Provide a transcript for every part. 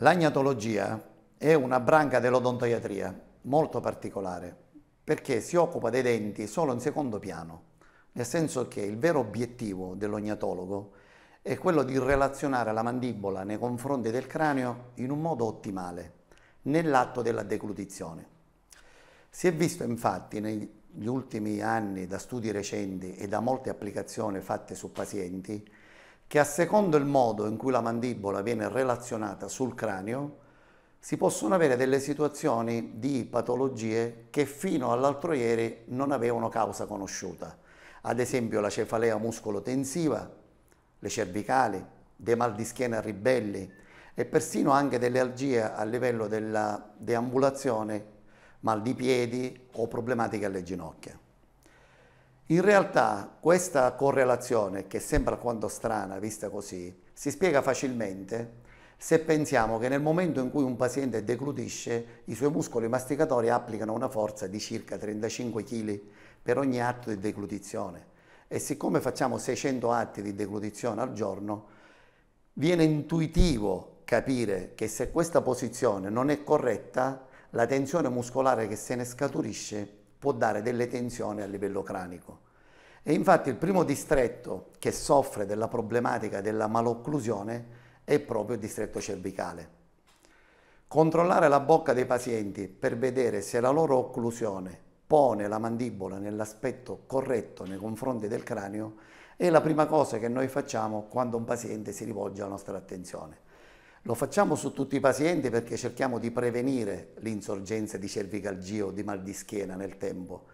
L'agnatologia è una branca dell'odontoiatria molto particolare perché si occupa dei denti solo in secondo piano, nel senso che il vero obiettivo dell'ognatologo è quello di relazionare la mandibola nei confronti del cranio in un modo ottimale, nell'atto della deglutizione. Si è visto infatti negli ultimi anni da studi recenti e da molte applicazioni fatte su pazienti che a secondo il modo in cui la mandibola viene relazionata sul cranio, si possono avere delle situazioni di patologie che fino all'altro ieri non avevano causa conosciuta, ad esempio la cefalea muscolo-tensiva, le cervicali, dei mal di schiena ribelli e persino anche delle algie a livello della deambulazione, mal di piedi o problematiche alle ginocchia. In realtà questa correlazione, che sembra quanto strana vista così, si spiega facilmente se pensiamo che nel momento in cui un paziente declutisce, i suoi muscoli masticatori applicano una forza di circa 35 kg per ogni atto di declutizione. E siccome facciamo 600 atti di declutizione al giorno, viene intuitivo capire che se questa posizione non è corretta, la tensione muscolare che se ne scaturisce può dare delle tensioni a livello cranico. E infatti il primo distretto che soffre della problematica della malocclusione è proprio il distretto cervicale. Controllare la bocca dei pazienti per vedere se la loro occlusione pone la mandibola nell'aspetto corretto nei confronti del cranio è la prima cosa che noi facciamo quando un paziente si rivolge alla nostra attenzione. Lo facciamo su tutti i pazienti perché cerchiamo di prevenire l'insorgenza di cervicalgia o di mal di schiena nel tempo,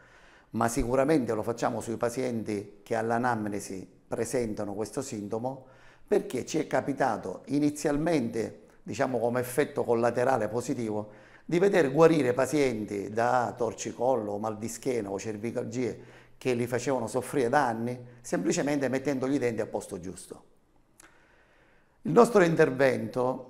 ma sicuramente lo facciamo sui pazienti che all'anamnesi presentano questo sintomo perché ci è capitato inizialmente, diciamo come effetto collaterale positivo, di vedere guarire pazienti da torcicollo, mal di schiena o cervicalgie che li facevano soffrire da anni, semplicemente mettendogli i denti a posto giusto. Il nostro intervento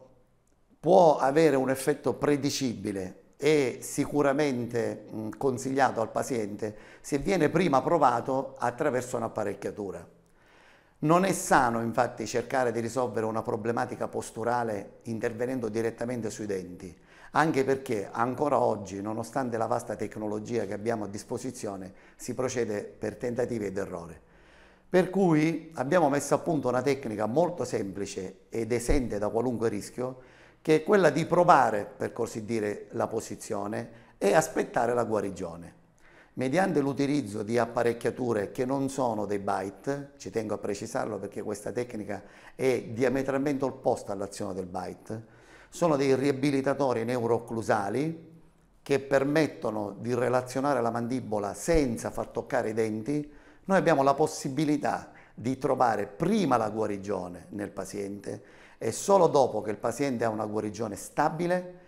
può avere un effetto predicibile è sicuramente consigliato al paziente se viene prima provato attraverso un'apparecchiatura. Non è sano infatti cercare di risolvere una problematica posturale intervenendo direttamente sui denti, anche perché ancora oggi, nonostante la vasta tecnologia che abbiamo a disposizione, si procede per tentativi ed errore. Per cui abbiamo messo a punto una tecnica molto semplice ed esente da qualunque rischio che è quella di provare, per così dire, la posizione e aspettare la guarigione. Mediante l'utilizzo di apparecchiature che non sono dei byte, ci tengo a precisarlo perché questa tecnica è diametralmente opposta all'azione del byte, sono dei riabilitatori neuroocclusali che permettono di relazionare la mandibola senza far toccare i denti, noi abbiamo la possibilità di trovare prima la guarigione nel paziente e solo dopo che il paziente ha una guarigione stabile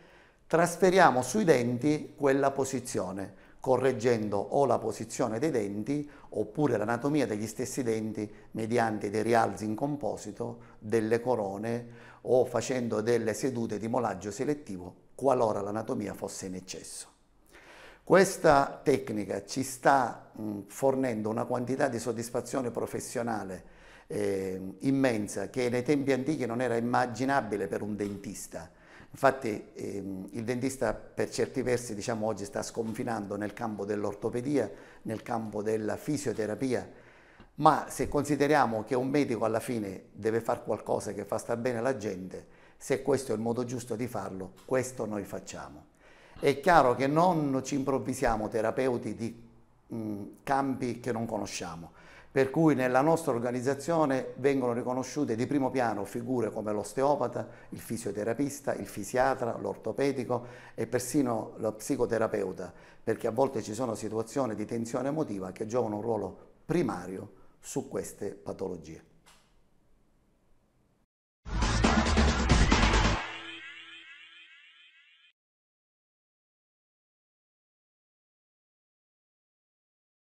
trasferiamo sui denti quella posizione, correggendo o la posizione dei denti oppure l'anatomia degli stessi denti mediante dei rialzi in composito, delle corone o facendo delle sedute di molaggio selettivo qualora l'anatomia fosse in eccesso. Questa tecnica ci sta fornendo una quantità di soddisfazione professionale eh, immensa che nei tempi antichi non era immaginabile per un dentista. Infatti ehm, il dentista per certi versi diciamo, oggi sta sconfinando nel campo dell'ortopedia, nel campo della fisioterapia, ma se consideriamo che un medico alla fine deve fare qualcosa che fa star bene la gente, se questo è il modo giusto di farlo, questo noi facciamo. È chiaro che non ci improvvisiamo terapeuti di mh, campi che non conosciamo, per cui nella nostra organizzazione vengono riconosciute di primo piano figure come l'osteopata, il fisioterapista, il fisiatra, l'ortopedico e persino lo psicoterapeuta, perché a volte ci sono situazioni di tensione emotiva che giocano un ruolo primario su queste patologie.